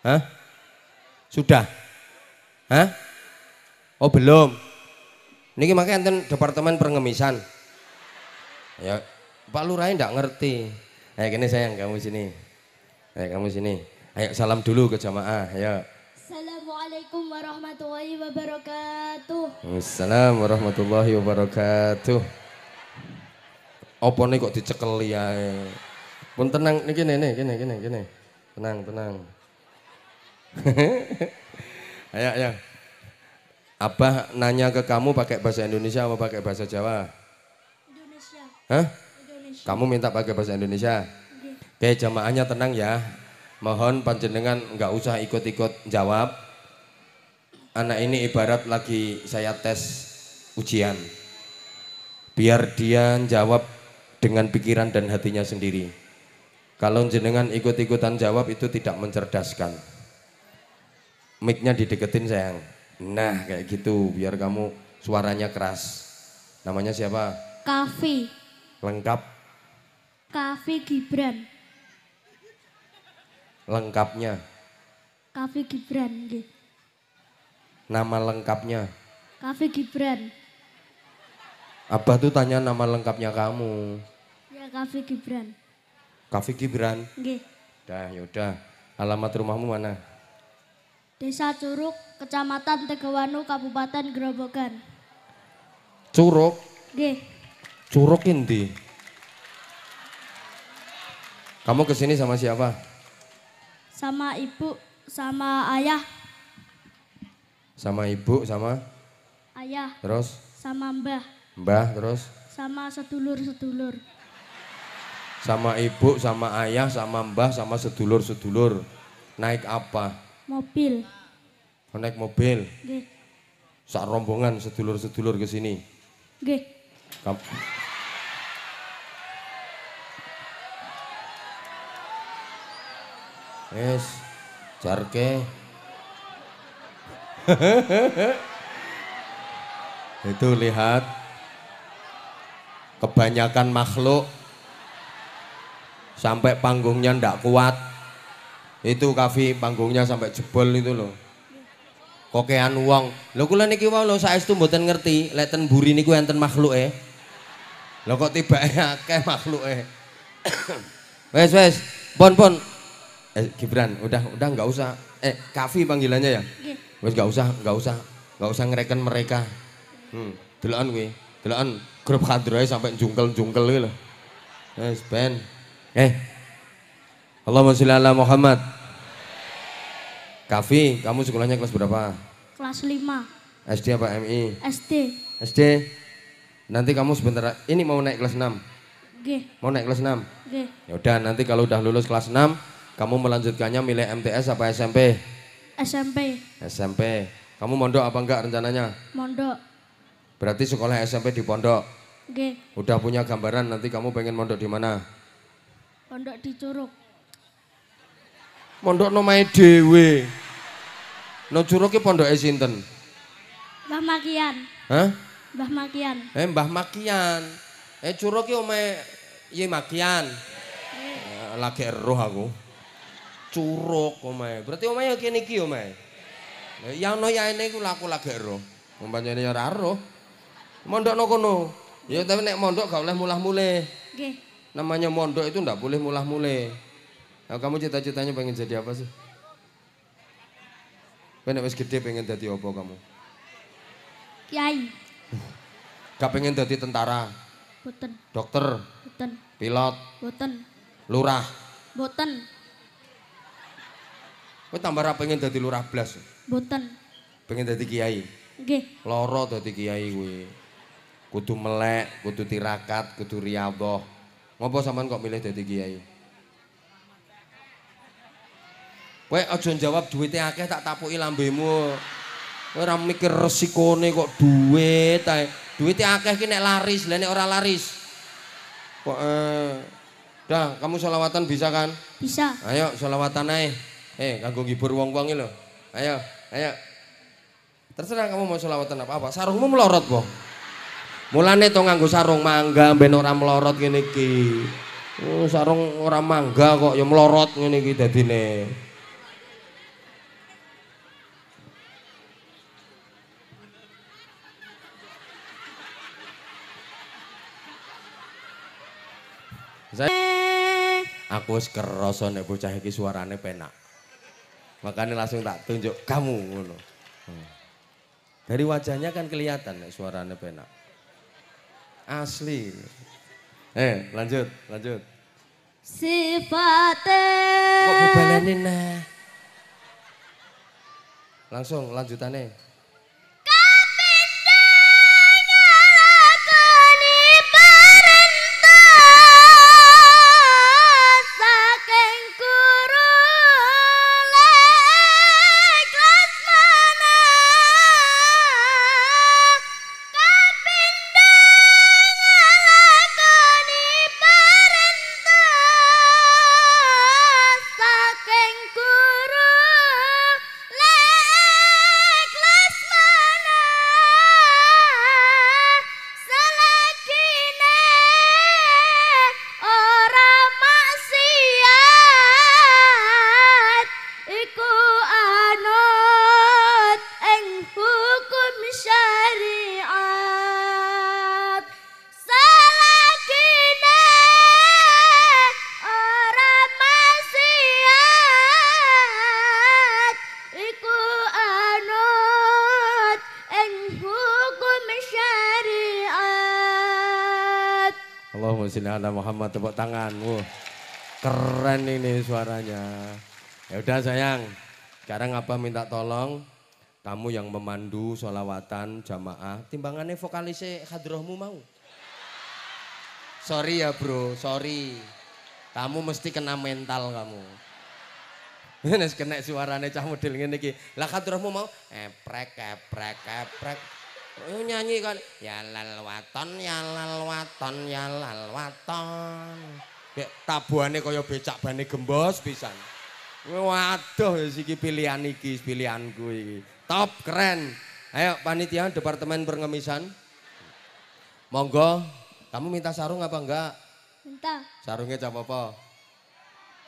Hah? Sudah? Hah? Oh belum. Niki makanya enten departemen pengemisan. Ya, Pak Lurah ndak ngerti. Ayo gini sayang kamu sini. Ayo kamu sini. Ayo salam dulu ke jamaah. Ayo. Assalamualaikum warahmatullahi wabarakatuh. Assalamualaikum warahmatullahi wabarakatuh. Apa nih kok dicekel ya? Pun tenang, ini gini, gini, gini, gini. Tenang, tenang. ayo, ayo. Abah nanya ke kamu pakai bahasa Indonesia atau pakai bahasa Jawa? Indonesia. Hah? Indonesia. Kamu minta pakai bahasa Indonesia? Iya. Oke, okay, jamaahnya tenang ya. Mohon panjenengan nggak usah ikut-ikut jawab. Anak ini ibarat lagi saya tes ujian. Biar dia jawab dengan pikiran dan hatinya sendiri. Kalau jenengan ikut-ikutan jawab itu tidak mencerdaskan. Micnya dideketin sayang. Nah kayak gitu biar kamu suaranya keras. Namanya siapa? Kavi. Lengkap? Kavi Gibran. Lengkapnya? Kavi Gibran. Nama lengkapnya? Kavi Gibran. Abah tuh tanya nama lengkapnya kamu. Ya Kavi Gibran. Kavi Gibran? Nggih. Dah yaudah. Alamat rumahmu mana? Desa Curug, Kecamatan Tegawanu, Kabupaten Grobogan. Curug? G. Curug endi? Kamu kesini sama siapa? Sama ibu, sama ayah. Sama ibu, sama? Ayah. Terus? Sama mbah. Mbah, terus? Sama sedulur-sedulur. Sama ibu, sama ayah, sama mbah, sama sedulur-sedulur. Naik apa? Mobil. Oh, naik mobil. Saat saat rombongan sedulur-sedulur ke sini. Nggih. Yes, jarke. Itu lihat kebanyakan makhluk sampai panggungnya ndak kuat itu kafe panggungnya sampai jebol itu loh. Kokean uang. lo kula niki lo saya itu buatan ngerti leten ten buri niku enten eh lo kok kayak makhluk eh wes wes, pon pon. Eh, Gibran, udah udah nggak usah. Eh, kafe panggilannya ya? Wes nggak usah, nggak usah. Nggak usah ngereken mereka. Hmm, delan gue delan grup khadrae sampai jungkel-jungkel gitu Wes ben. Eh, Allahumma sholli ala Muhammad. Kafi, kamu sekolahnya kelas berapa? Kelas 5. SD apa MI? SD. SD. Nanti kamu sebentar ini mau naik kelas 6. G. Mau naik kelas 6? G. Ya udah, nanti kalau udah lulus kelas 6, kamu melanjutkannya milih MTS apa SMP? SMP. SMP. Kamu mondok apa enggak rencananya? Mondok. Berarti sekolah SMP di pondok. G. Udah punya gambaran nanti kamu pengen mondok di mana? Pondok di Curug. Pondok nomai dewe. Nang curuk ki pondoke sinten? Mbah Makian. Hah? Mbah Makian. Eh Mbah Makian. Eh curuk ki omae Ye Makian. Eh. Lagi roh aku. Curuk omae. Berarti omae ya kene iki omae. Eh, yang no ya ini gue laku lagi roh. Mumpanya ini ya roh. Mondok no kono. Ya tapi nek mondok gak boleh mulah mulih mulai. Namanya mondok itu ndak boleh mulah mulih Nah, kamu cita-citanya pengen jadi apa sih? Pengen wis gede pengen jadi apa kamu? Kiai. Gak pengen jadi tentara? Boten. Dokter? Boten. Pilot? Boten. Lurah? Boten. Kowe tambah ra pengen jadi lurah blas? Boten. Pengen jadi kiai? Nggih. Loro jadi kiai kuwi. Kudu melek, kudu tirakat, kudu riyadhah. Ngopo sampean kok milih jadi kiai? Wek aja jawab duwite akeh tak tapuki lambemu. Ora mikir resikone kok duit ae. Duwite akeh ki nek laris, lha nek ora laris. Kok eh dah kamu selawatan bisa kan? Bisa. Ayo selawatan ae. Eh kanggo ngibur wong-wong lho. Ayo, ayo. Terserah kamu mau selawatan apa-apa. Sarungmu melorot, Bo. Mulane to nganggo sarung mangga ben ora melorot ngene iki. Oh, sarung ora mangga kok ya melorot ngene iki dadine. Aku wis kerasa nek bocah iki suarane penak. Makanya langsung tak tunjuk kamu ngono. Hmm. Dari wajahnya kan kelihatan nek suarane penak. Asli. Eh, lanjut, lanjut. Sifatnya. Kok bubalane nah? Langsung lanjutannya. Anda Muhammad tepuk tangan. Wah, keren ini suaranya. Ya udah sayang, sekarang apa minta tolong kamu yang memandu sholawatan jamaah timbangannya vokalisnya hadrohmu mau. Sorry ya bro, sorry. Kamu mesti kena mental kamu. Ini kena suaranya cah model ini. Lah hadrohmu mau eprek eprek eprek nyanyi kan. ya Yalal waton ya waton yalal waton. ya ini kaya becak bani gembos bisa Waduh siki pilihan iki pilihan gue, Top keren. Ayo panitia departemen pengemisan. Monggo, kamu minta sarung apa enggak? Minta. Sarungnya cap apa?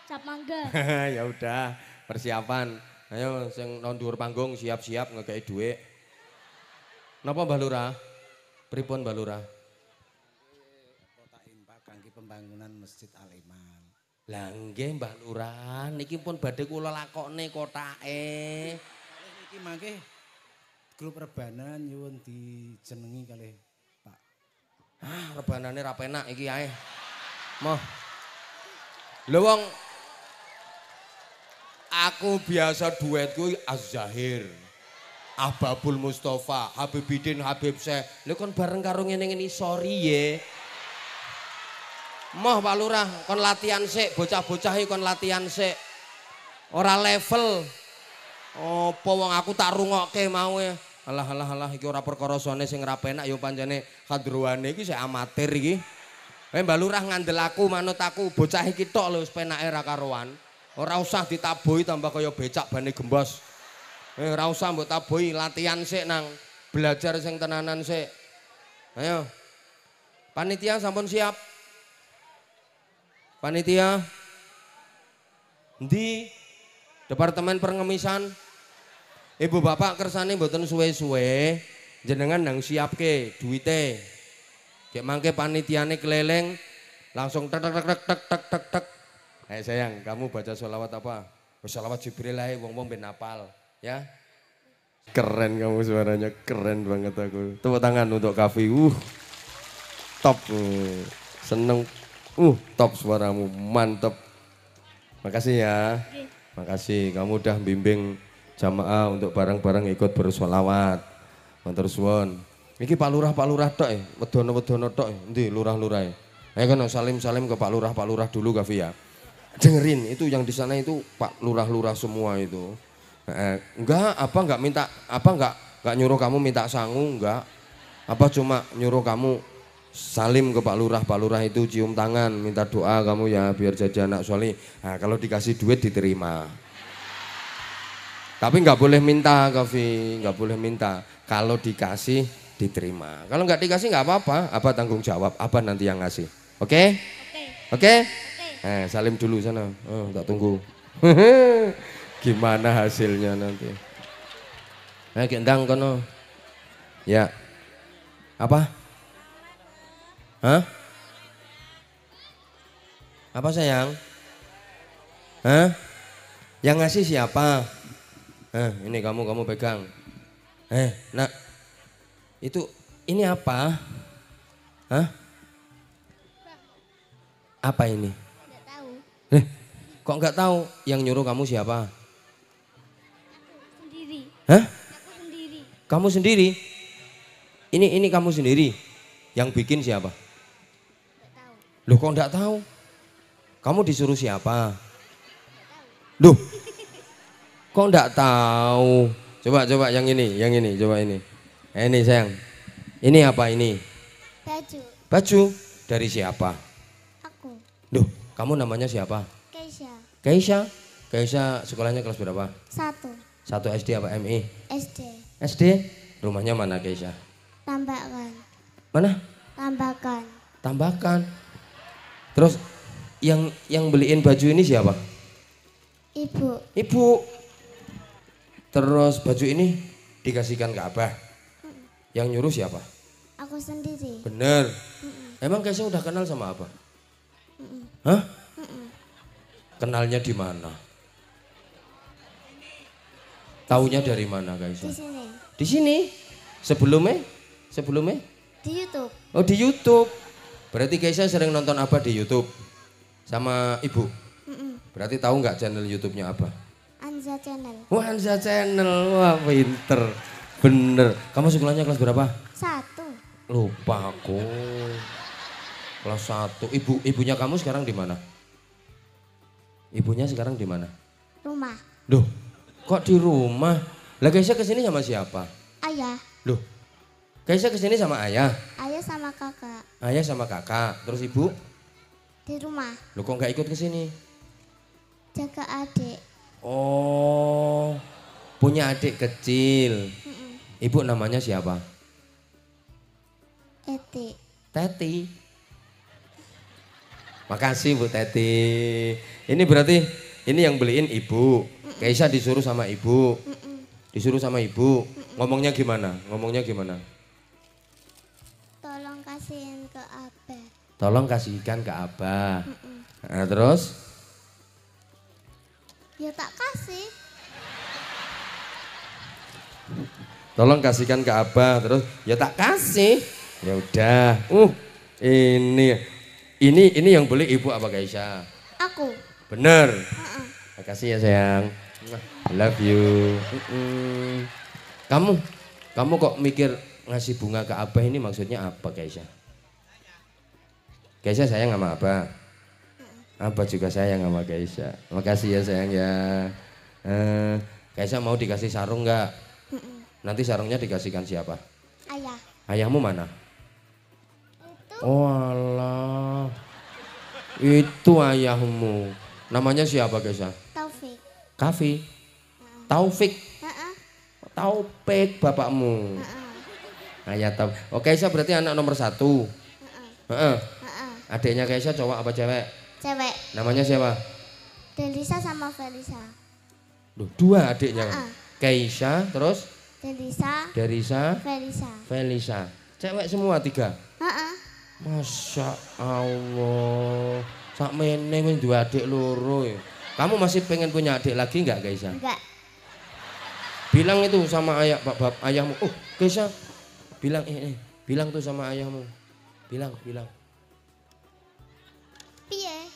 Cap mangga. ya udah, persiapan. Ayo sing nondur panggung siap-siap ngekei duit Napa Mbah Lurah? Pripun Mbah Lurah? Kota Impak kangge pembangunan Masjid Al Iman. Lah nggih Mbah Lurah, niki pun badhe kula kota kotake. Niki mangke grup rebanan nyuwun dijenengi kali Pak. Ah, rebanane ra penak iki ae. Moh. Lho wong aku biasa duet Az-Zahir. Ababul Mustafa, Habibidin Habib Syekh. lu kon bareng karo ngene-ngene sori ye. Moh Pak Lurah, kon latihan sik, bocah-bocah kon latihan sik. Ora level. Apa wong aku tak rungokke mau ya. Alah alah alah iki rapor perkara sone sing ra penak panjane pancene kadruwane iki sik amatir iki. Eh Mbak Lurah ngandel aku manut aku bocah iki tok lho wis karuan. Ora usah ditaboi tambah kaya becak bane gembos. Eh ora usah mbok latihan sik nang belajar sing tenanan sik. Ayo. Panitia sampun siap? Panitia? Di Departemen Pengemisan? Ibu bapak kersane mboten suwe-suwe jenengan nang siapke duite, Cek mangke panitiane keleleng langsung tek tek tek tek tek tek tek. sayang, kamu baca sholawat apa? Sholawat Jibril lah, wong-wong ben apal. Ya. Keren kamu suaranya, keren banget aku. Tepuk tangan untuk Kavi. Uh. Top. Seneng. Uh, top suaramu, mantep. Makasih ya. Makasih kamu udah bimbing jamaah untuk barang-barang ikut bersolawat. Matur suwun. Iki Pak Lurah Pak Lurah tok eh, wedono-wedono tok e. endi lurah-lurah e? Ayo kan salim-salim ke Pak Lurah Pak Lurah dulu Kavi ya. Dengerin itu yang di sana itu Pak Lurah-lurah semua itu. Eh, enggak, apa enggak minta apa enggak enggak nyuruh kamu minta sangu enggak. Apa cuma nyuruh kamu salim ke Pak Lurah, Pak Lurah itu cium tangan, minta doa kamu ya biar jadi anak soleh. Nah, kalau dikasih duit diterima. Tapi enggak boleh minta, Kofi enggak boleh minta. Kalau dikasih diterima. Kalau enggak dikasih enggak apa-apa, apa tanggung jawab, apa nanti yang ngasih. Oke? Okay? Oke. Okay. Okay? Eh, salim dulu sana. Oh, tunggu. Gimana hasilnya nanti? eh gendang kono. Ya. Apa? Hah? Apa sayang? Hah? Yang ngasih siapa? Eh, ini kamu kamu pegang. Eh, nak. Itu ini apa? Hah? Apa ini? tahu. Eh, kok nggak tahu yang nyuruh kamu siapa? Hah? Kamu sendiri? Ini ini kamu sendiri. Yang bikin siapa? Loh kok enggak tahu? Kamu disuruh siapa? Loh. Kok enggak tahu? Coba coba yang ini, yang ini, coba ini. Eh, ini sayang. Ini apa ini? Baju. Baju dari siapa? Aku. Duh. kamu namanya siapa? Keisha. Keisha? Keisha sekolahnya kelas berapa? Satu. Satu SD apa MI? E? SD. SD? Rumahnya mana Keisha? Tambakan. Mana? Tambakan. Tambakan. Terus yang yang beliin baju ini siapa? Ibu. Ibu. Terus baju ini dikasihkan ke Abah. Yang nyuruh siapa? Aku sendiri. Bener. mm Emang Keisha udah kenal sama apa Hah? Mm Kenalnya di mana? Tahunya dari mana guys? Di sini. Di sini? Sebelumnya? Sebelumnya? Di YouTube. Oh di YouTube. Berarti saya sering nonton apa di YouTube? Sama ibu? Berarti tahu nggak channel YouTube-nya apa? Anza Channel. Wah Anza Channel, wah pinter. Bener. Kamu sekolahnya kelas berapa? Satu. Lupa aku. Kelas satu. Ibu, ibunya kamu sekarang di mana? Ibunya sekarang di mana? Rumah. Duh, Kok di rumah? Lah Kaisa kesini sama siapa? Ayah. Loh, Kaisa kesini sama ayah? Ayah sama kakak. Ayah sama kakak, terus ibu? Di rumah. Loh kok nggak ikut kesini? Jaga adik. Oh, punya adik kecil. Mm -mm. Ibu namanya siapa? Eti. Teti. Makasih Bu Teti. Ini berarti ini yang beliin ibu. Keisha disuruh sama ibu. Disuruh sama ibu. Ngomongnya gimana? Ngomongnya gimana? Tolong kasihin ke Abah. Tolong kasihkan ke Abah. Nah, terus? Ya tak kasih. Tolong kasihkan ke Abah. Terus ya tak kasih. Ya udah. Uh, ini ini ini yang beli ibu apa Keisha? Aku. Bener. Uh -uh. Makasih ya sayang love you. Kamu, kamu kok mikir ngasih bunga ke Abah ini maksudnya apa Kaisa? Kaisa sayang sama apa. Abah juga saya sayang sama Kaisa. Makasih ya sayang ya. Eh, Kaisa mau dikasih sarung nggak? Nanti sarungnya dikasihkan siapa? Ayah. Ayahmu mana? Itu. Oh Allah. Itu ayahmu. Namanya siapa Kaisa? Kafi. Taufik. Taufik bapakmu. Ayah nah, Taufik. Oke, oh, saya berarti anak nomor satu. Adiknya Kaisa cowok apa cewek? Cewek. Namanya siapa? Delisa sama Felisa. Duh, dua adiknya. Uh Kaisa, terus? Delisa. Delisa. Felisa. Felisa. Cewek semua tiga. Masya Allah. Sak meneng dua adik loro ya. Kamu masih pengen punya adik lagi enggak, Kaisa? Enggak. Bilang itu sama ayah bap, bap, ayahmu. Oh Kaisa, bilang ini, eh, eh, bilang tuh sama ayahmu. Bilang, bilang. Piye?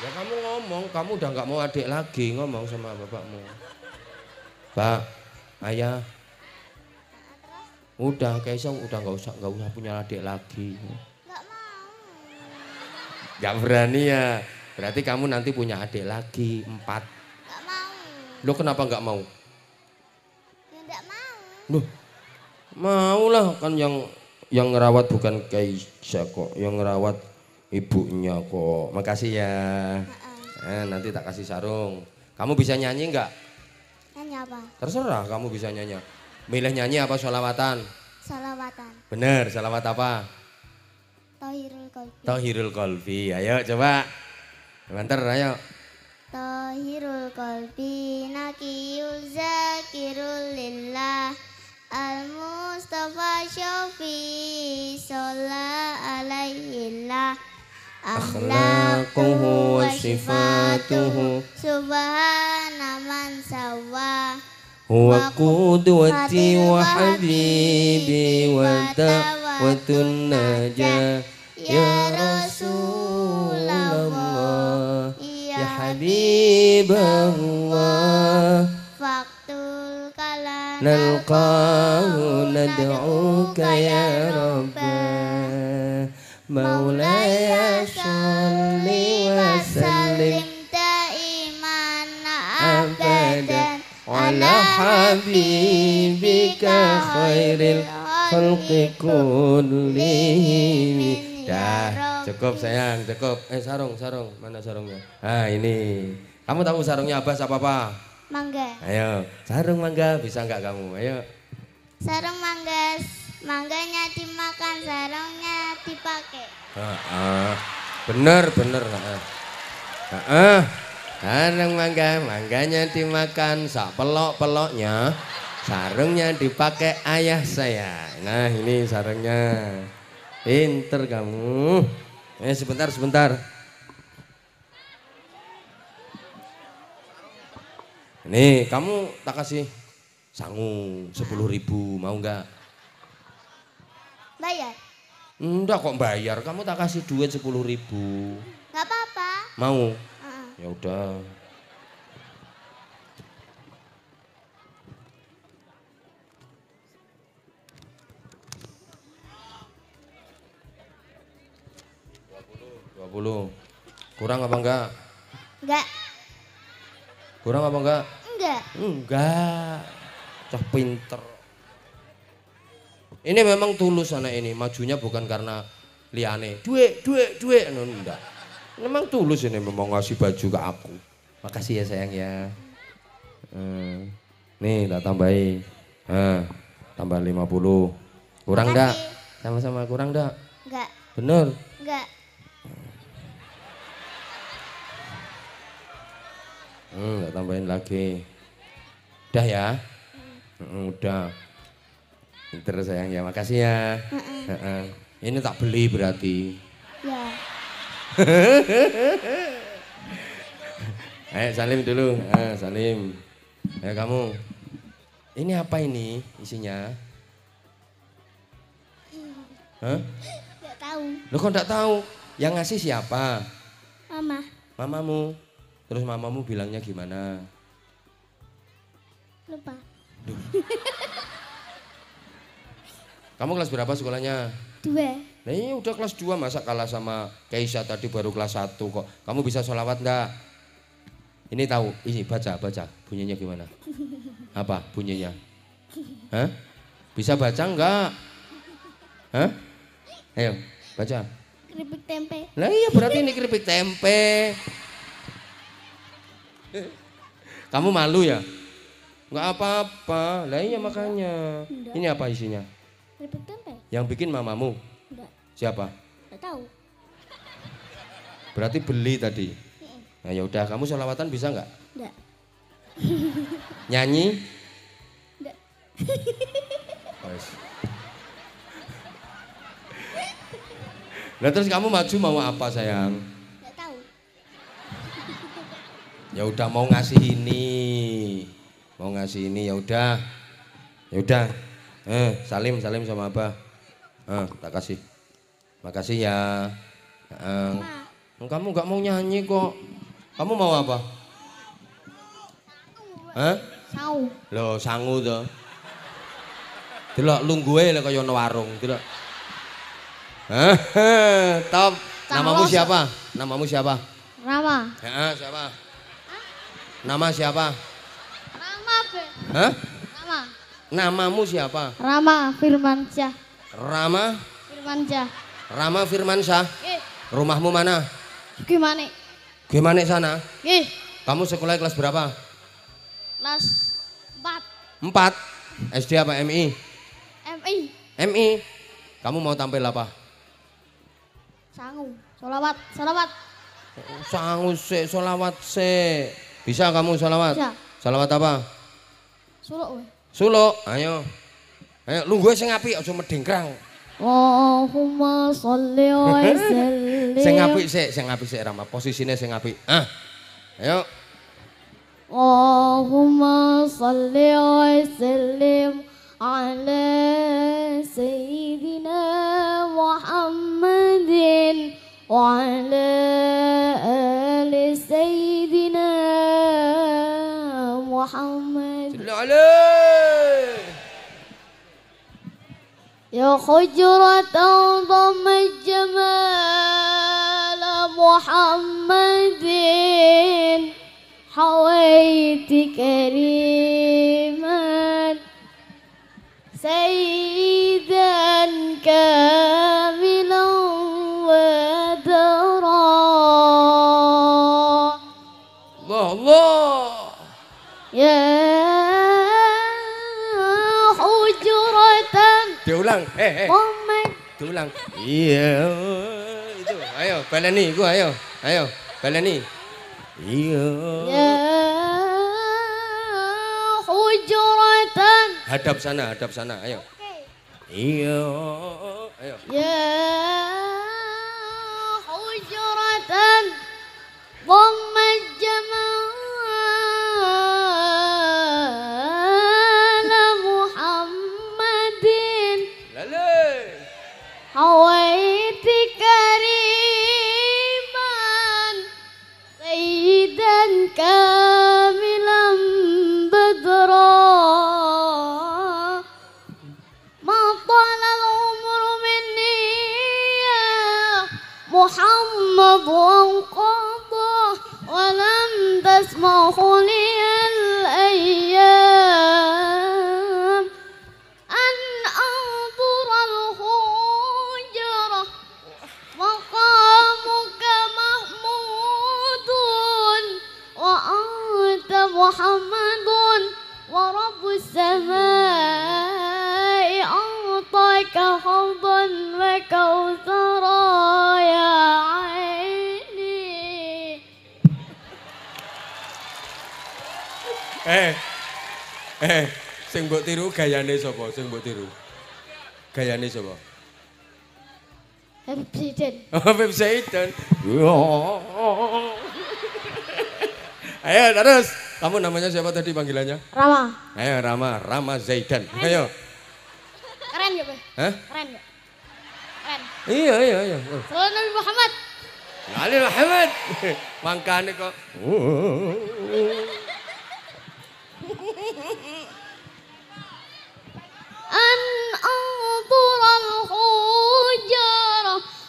Ya kamu ngomong, kamu udah nggak mau adik lagi ngomong sama bapakmu. Pak, ayah, udah Kaisa udah nggak usah nggak usah punya adik lagi nggak mau Gak berani ya Berarti kamu nanti punya adik lagi empat. mau. Lo kenapa nggak mau? Ya nggak mau. Loh, maulah kan yang yang ngerawat bukan Kaisa kok, yang ngerawat ibunya kok. Makasih ya. Eh, nanti tak kasih sarung. Kamu bisa nyanyi nggak? Nyanyi apa? Terserah kamu bisa nyanyi. Milih nyanyi apa sholawatan? Sholawatan. Bener, sholawat apa? Tahirul Kolfi. Tahirul Kolfi, ayo coba. Bentar, ayo. Tahirul kalbi nakiyul zakirul lillah Al-Mustafa Syafi alaihi alaihillah Akhlaquhu wa sifatuhu Subhana man sawa Huwa kudwati wa habibi wa ta'watun najah Ya, ya Rasul bahwa Nalqahu nad'uka ya Rabbah Maulaya salli wa sallim Ta'iman abadan Ala habibika khairil Khalqi kullihimi Dah, cukup sayang, cukup Eh sarung, sarung, mana sarungnya? Ah ini kamu tahu sarungnya Abah apa apa? Mangga. Ayo, sarung mangga bisa nggak kamu? Ayo. Sarung mangga, mangganya dimakan, sarungnya dipakai. Ah, ah. Bener, bener. Ah, ah. Sarung mangga, mangganya dimakan, sak pelok-peloknya. Sarungnya dipakai ayah saya. Nah ini sarungnya. Pinter kamu. Eh sebentar, sebentar. Nih, kamu tak kasih sangu sepuluh ribu, mau nggak? Bayar? Enggak kok bayar, kamu tak kasih duit sepuluh ribu. Nggak apa-apa. Mau? Uh -uh. Ya udah. Dua puluh. Kurang apa enggak? Enggak. Kurang apa enggak? enggak? Enggak. Cah pinter. Ini memang tulus anak ini, majunya bukan karena liane. Dua, dua, dua anu, No, enggak. Memang tulus ini memang ngasih baju ke aku. Makasih ya sayang ya. Hmm. Nih, tak tambahin. Nah, eh, tambah 50. Kurang enggak? Sama-sama kurang enggak? Enggak. Bener? Enggak. Hmm, tambahin lagi. Udah ya? Hmm, udah. Pinter sayang ya, makasih ya. Uh -uh. Ini tak beli berarti. Ya. Ayo salim dulu, Ayo, salim. Ayo kamu, ini apa ini isinya? Hah? Gak tahu. Lo kok gak tahu? Yang ngasih siapa? Mama. Mamamu. Terus mamamu bilangnya gimana? Lupa. Duh. Kamu kelas berapa sekolahnya? Dua. Nah ini iya, udah kelas dua masa kalah sama Keisha tadi baru kelas satu kok. Kamu bisa sholawat enggak? Ini tahu, ini baca, baca. Bunyinya gimana? Apa bunyinya? Hah? Bisa baca enggak? Hah? Ayo, baca. Keripik tempe. Nah iya berarti ini keripik tempe. Kamu malu ya? Enggak apa-apa. Lah iya makanya. Ini apa isinya? Keripik tempe. Yang bikin mamamu? Enggak. Siapa? Enggak tahu. Berarti beli tadi. Nah ya udah, kamu selawatan bisa enggak? Enggak. Nyanyi? Enggak. Oh, Nah terus kamu maju mau apa sayang? Ya udah mau ngasih ini. Mau ngasih ini ya udah. Ya udah. Eh, salim salim sama Abah. Eh, tak kasih. Makasih ya. Eh, kamu nggak mau nyanyi kok. Kamu mau apa? Hah? Sangu. Lo sangu tuh. Delok lungguhe lo kaya ono warung, delok. Top. Namamu siapa? Namamu siapa? Rama. Heeh, siapa? Nama siapa? Rama, Be. Hah? Rama. Namamu siapa? Rama Firmansyah. Rama? Firmansyah. Rama Firmansyah? Ye. Rumahmu mana? Gimana? Gimana sana? Ye. Kamu sekolah kelas berapa? Kelas 4. 4? SD apa MI? MI. MI. Kamu mau tampil apa? Sangu, solawat, solawat. Sangu se. solawat se. Bisa kamu salawat? Bisa. Salawat apa? Suluk Suluk, ayo. Ayo lu gue sing apik aja medengkrang. Allahumma sholli wa sallim. sing apik sik, sing apik sik Rama. Posisine sing apik. Ah. Ayo. Allahumma sholli wa sallim ala sayyidina Muhammadin wa ala محمد صل عليه يا حجرة ضم الجمال محمد حويت كريما سيد Eh, eh. Moment. Diulang. Iya. Oh, itu. Ayo, balen nih, ayo. Ayo, balen Iya. Ya. Hadap sana, hadap sana, ayo. Iya. Oh, oh, Eh. Eh, sing mbok tiru gayane sapa? Sing mbok tiru. Gayane sapa? Habib Zaiden. Oh, Habib Yo, Ayo terus. Kamu namanya siapa tadi panggilannya? Rama. Ayo Rama, Rama Zaidan. Keren. Ayo. Keren ya, Pak? Hah? Keren ya? Keren. Iya, iya, iya. Selalu Nabi Muhammad. Nabi Muhammad. Mangkane kok. أنظر الخجار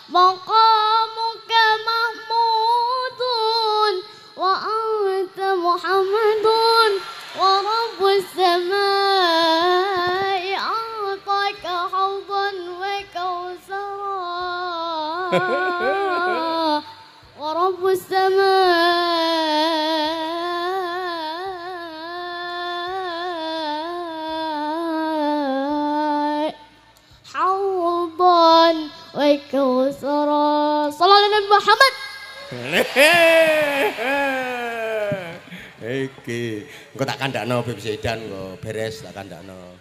مقامك محمود وأنت محمد ورب السماء أعطاك حوضا وكوثرا Waalaikumsalam. Salam Nabi Muhammad. Iki, engko tak kandakno Habib Sedan engko beres tak kandakno.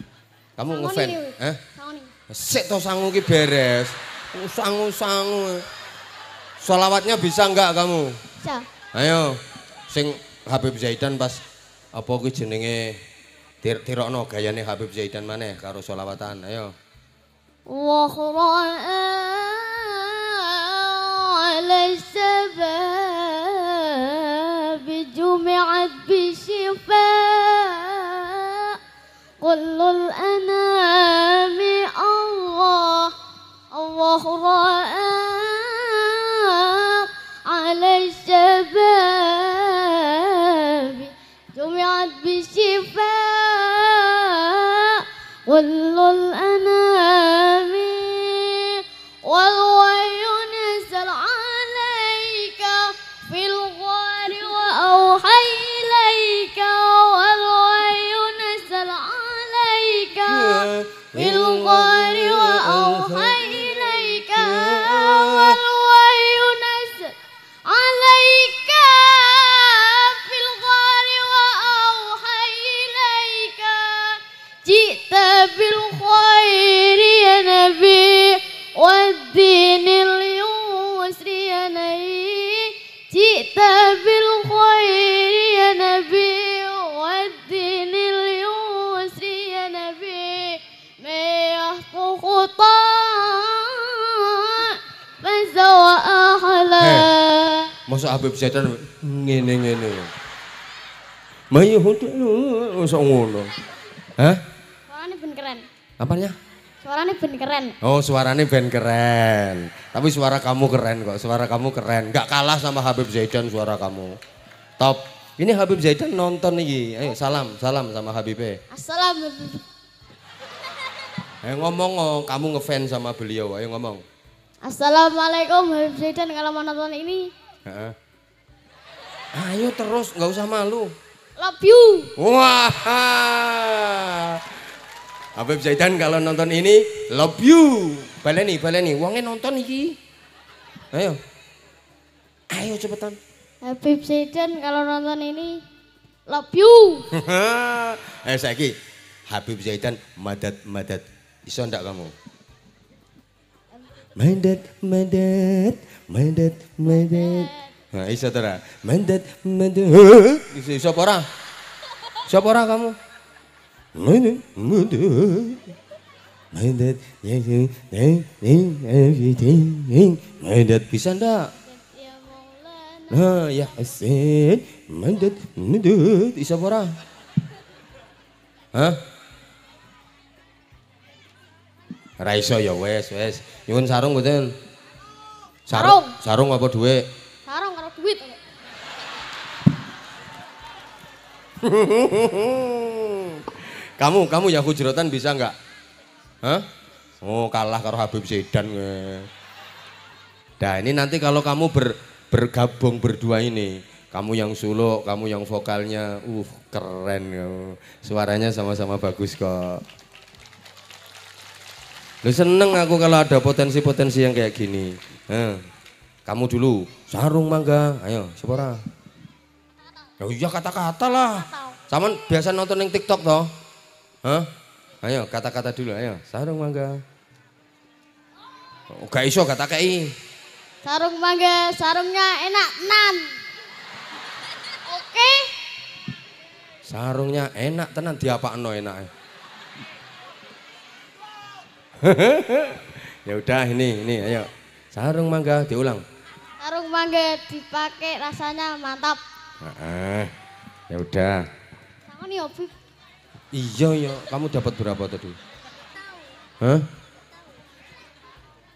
Kamu ngefan, eh? Sik to sangu ki beres. Sangu-sangu. Selawatnya bisa enggak kamu? Bisa. Ayo. Sing Habib Zaidan pas apa ki jenenge tirokno gayane Habib Zaidan maneh karo selawatan. Ayo. وأخرى على الشباب جمعت بشفاء كل الأنام الله وأخرى على الشباب جمعت بشفاء كل الأنام setan ngene-ngene. Mbah iya, ya iso iya, ngono. Hah? Suarane ben keren. Apanya? Suarane ben keren. Oh, suarane ben keren. Tapi suara kamu keren kok. Suara kamu keren. Gak kalah sama Habib Zaidan suara kamu. Top. Ini Habib Zaidan nonton nih. Ayo salam, salam sama Habib. Assalamualaikum. Eh ngomong, oh, kamu ngefans sama beliau. Ayo ngomong. Assalamualaikum Habib Zaidan kalau mau nonton ini. Heeh. Ayo terus, nggak usah malu. Love you. Wah. Habib Zaidan kalau nonton ini, love you. Baleni, baleni, uangnya nonton iki. Ayo. Ayo cepetan. Habib Zaidan kalau nonton ini, love you. Ayo saiki, Habib Zaidan madat madat. Iso ndak kamu? Madat madat, madat madat. madat. Nah, iso ta Mendet mendet. Iso iso apa ora? Iso apa ora kamu? Mendet mendet. Mendet yang yang yang Mendet bisa ndak? Nah, ya asin. Mendet mendet. Iso apa ora? Hah? Ra ya wes wes. Nyuwun sarung mboten? Sarung. Sarung apa dhuwit? duit. kamu, kamu ya hujrotan bisa nggak? Hah? Oh kalah kalau Habib Sedan. Nah ini nanti kalau kamu ber, bergabung berdua ini, kamu yang suluk, kamu yang vokalnya, uh keren kamu. Suaranya sama-sama bagus kok. Lu seneng aku kalau ada potensi-potensi yang kayak gini. Hah? Eh? Kamu dulu. Sarung mangga. Ayo, siapa Ya iya kata-kata lah. Saman biasa nonton yang TikTok toh. Hah? Ayo kata-kata dulu ayo. Sarung mangga. Oh, gak iso kata kei. Sarung mangga, sarungnya enak nan. Oke. Okay. Sarungnya enak tenan eno enak. ya udah ini ini ayo. Sarung mangga diulang. Sarung mangga dipakai rasanya mantap. Heeh. Ya udah. Sangon nih ya, Opi. Iya ya, kamu dapat berapa tadi? Hah?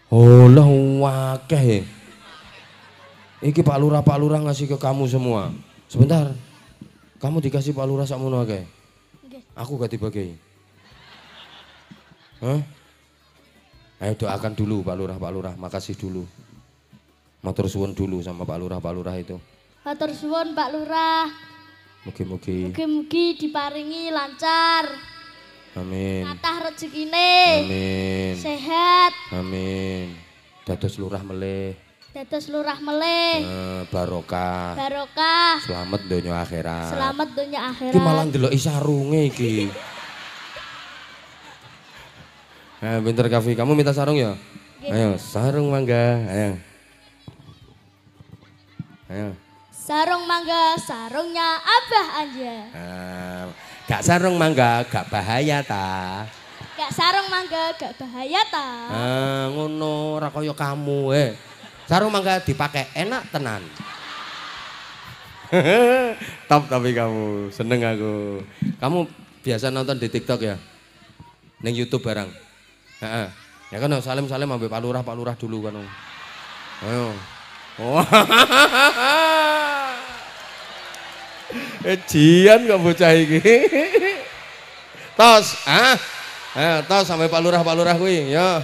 Oh lah wakeh. Ya. Iki Pak Lurah Pak Lurah ngasih ke kamu semua. Sebentar. Kamu dikasih Pak Lurah mono akeh. Aku gak dibagi. Hah? Ayo doakan dulu Pak Lurah Pak Lurah, makasih dulu. Matur suwun dulu sama Pak Lurah Pak Lurah itu. Matur suwun Pak Lurah. Mugi-mugi. Mugi-mugi diparingi lancar. Amin. Natah rezekine. Amin. Sehat. Amin. Dados lurah meleh. Dados lurah meleh. Eh, barokah. Barokah. Selamat dunia akhirat. Selamat dunia akhirat. Ki malah ndelok sarunge iki. Eh, pinter kamu minta sarung ya? Ayo, sarung mangga. Ayo. Ayo. Sarung mangga, sarungnya abah aja. Uh, gak sarung mangga, gak bahaya ta. Gak sarung mangga, gak bahaya ta. Uh, ngono, rakoyo kamu eh. Sarung mangga dipakai enak tenan. Top tapi kamu, seneng aku. Kamu biasa nonton di TikTok ya? Neng YouTube bareng, Ya kan salim-salim ambil Pak Lurah, Pak Lurah dulu kan. Ayo. Oh. Ejian eh, kok bocah iki. Tos, ah. Ayo, ah, tos sampai Pak Lurah Pak Lurah kuwi, ya.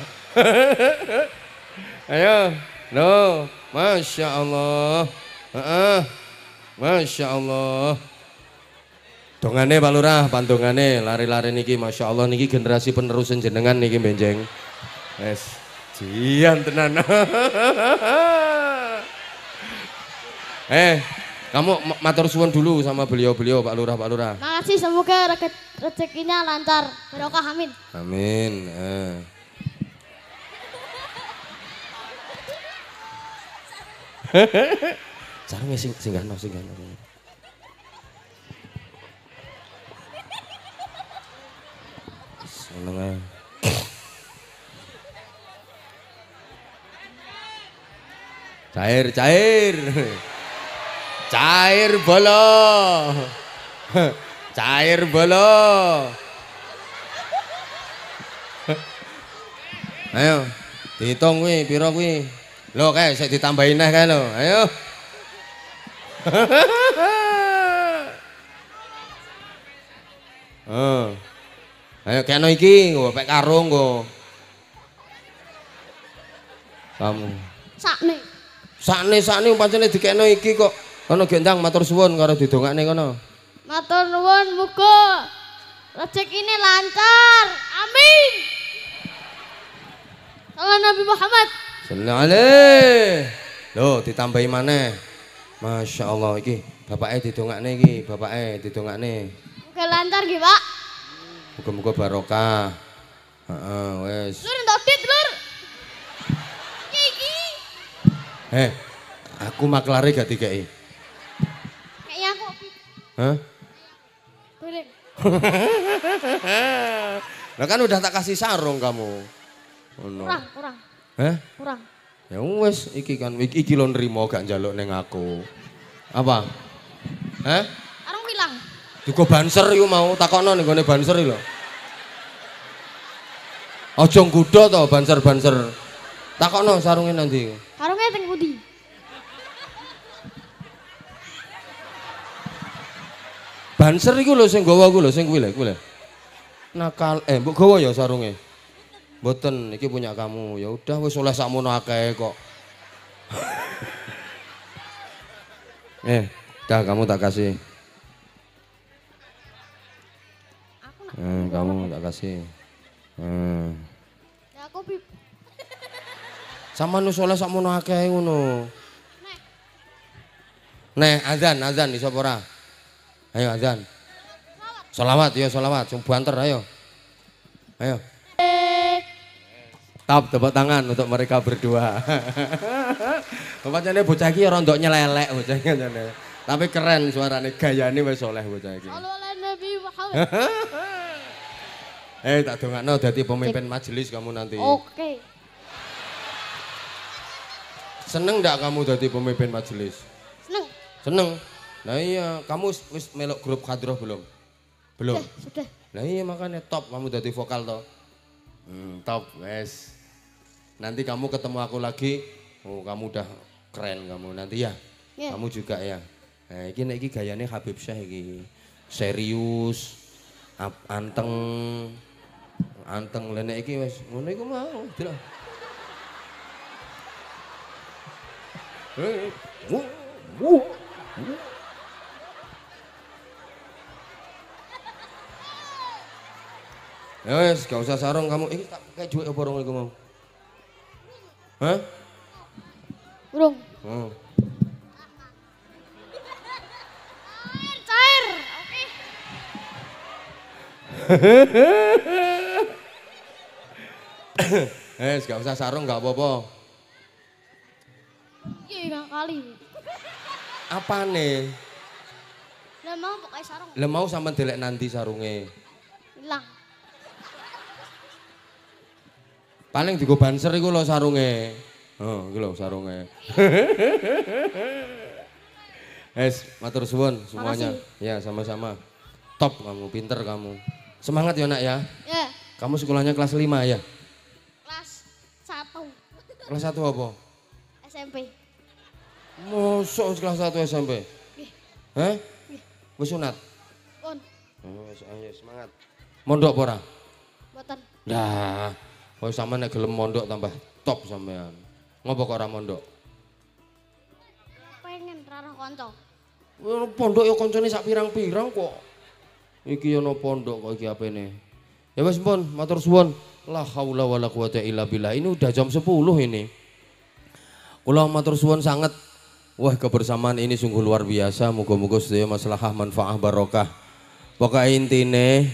Ayo. No, Masya Allah. Uh-uh. Masya Allah. Dongane Pak Lurah, pantungane lari-lari niki Masya Allah niki generasi penerus jenengan niki benjeng. es, jian tenan. Eh, kamu matur suwun dulu sama beliau-beliau Pak Lurah, Pak Lurah. Makasih semoga rezekinya lancar. Barokah amin. Amin. Eh. Sarunge ya sing singgah singgahno. Seneng Cair, cair. cair bolo cair bolo ayo dihitung kuwi pira kuwi lho kae sik ditambahin neh kae lho ayo oh. ayo kene iki nggo karung karo nggo sakne sakne sakne pancene dikene iki kok Kono gendang matur suwun karo didongakne kono. Matur nuwun muga rezekine lancar. Amin. Kalau Nabi Muhammad. Sallallahu alaihi. Loh, ditambahi maneh. Masya Allah iki bapaknya didongakne iki, bapaknya didongakne. Muga lancar nggih, Pak. Muga-muga barokah. Heeh, wis. Lur entuk dit, Lur. Iki. Heh, aku maklare gak dikeki. Hah? Boleh. nah kan udah tak kasih sarung kamu. Oh, no. Kurang, kurang. Hah? Kurang. Ya wes, iki kan iki, iki lo nrimo gak jaluk neng aku. Apa? Hah? Arung bilang. Duko banser yuk mau takono ning gone banser lho. Aja nggodha to banser-banser. Takono sarungnya nanti. Sarungnya Tengkudi. Banser iku lho sing gawa ku lho sing kuwi lho kuwi Nakal eh mbok gawa ya sarunge. Mboten iki punya kamu. Ya udah wis oleh sakmono akeh kok. eh, dah kamu tak kasih. Eh, kamu nggak kasih. Eh. Ya aku pip. Sama nu oleh sakmono akeh ngono. neh azan azan di ora? Ayo azan. Solawat ya solawat, sing banter ayo. Ayo. Tap tepuk tangan untuk mereka berdua. Bapaknya ini bocah iki ya rondok nyelelek bocah jane. Tapi keren suarane gayane wis oleh bocah iki. Eh tak dongakno dadi pemimpin majelis kamu nanti. Oke. Seneng ndak kamu jadi pemimpin majelis? Seneng. Seneng. Nah iya, kamu wis melok grup kadroh belum? Belum. Sudah, sudah. Nah iya makanya top kamu dari vokal toh. Hmm, top, wes. Nanti kamu ketemu aku lagi, oh kamu udah keren kamu nanti ya. Yeah. Kamu juga ya. Nah, ini, ini gayanya Habib Syah ini. Serius, anteng. Anteng lene iki wes ngono iku mau, delok. Hey, Ya wes, gak usah sarung kamu. ini tak pakai juga ya borong iku mau? Hah? Burung. Cair, oh. cair. Oke. Okay. gak usah sarung gak apa-apa. Iya, iya gak kali. Apa nih? Lah pakai sarung. Lah mau delek nanti sarunge. Hilang. Paling digo banser iku lo sarunge. Oh, iki lo sarunge. Es, matur suwun semuanya. Makasih. Ya, sama-sama. Top kamu, pinter kamu. Semangat ya, Nak ya. Ya. Kamu sekolahnya kelas lima ya? Kelas satu. Kelas satu apa? SMP. Mosok kelas satu SMP? Nggih. Yeah. Nggih. Wis sunat? Pun. Oh, semangat. Mondok apa ora? Mboten. Nah, Kau oh, sama nek gelem mondok tambah top sampean. Ngopo kok ora mondok? Pengen karo kanca. Pondok ya nih sak pirang-pirang kok. Iki ya no pondok kok iki apene. Ya wis pun, matur suwun. lah haula wala ya illa bila Ini udah jam sepuluh ini. Kula matur suwun sangat. Wah, kebersamaan ini sungguh luar biasa. Muga-muga sedaya maslahah manfaah barokah. Pokoke intine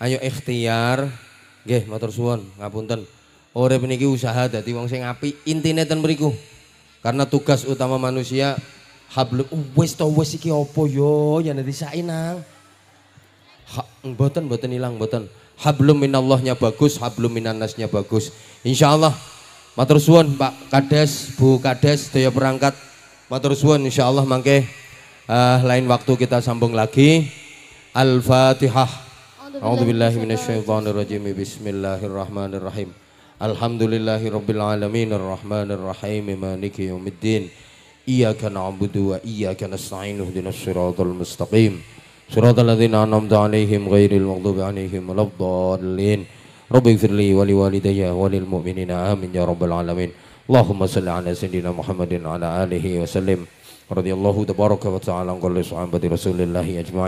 ayo ikhtiar Nggih, motor suwun, ngapunten. Urip niki usaha jadi wong sing apik. Intine ten mriku. Karena tugas utama manusia hablum uh, wis to wis iki apa yo ya nanti sainang. inang. mboten mboten ilang mboten. Hablum minallahnya bagus, hablum minannasnya bagus. Insyaallah motor suwun Pak Kades, Bu Kades daya perangkat. Matur suwun insyaallah mangke uh, lain waktu kita sambung lagi. Al-Fatihah. A'udzu billahi minasyaitonir rajim. Bismillahirrahmanirrahim. Alhamdulillahi rabbil alamin arrahmanir rahim maliki yaumiddin. Iyyaka na'budu wa iyyaka nasta'in ihdinas siratal mustaqim. Siratal ladzina an'amta 'alaihim ghairil maghdubi 'alaihim waladdallin. Rabbi ighfirli wa liwalidayya wa lil mu'minina amin ya rabbal alamin. Allahumma salli ala sayyidina Muhammadin ala alihi wa sallim. Radiyallahu tabaraka wa ta'ala an kulli sahabati Rasulillahi ajma'in.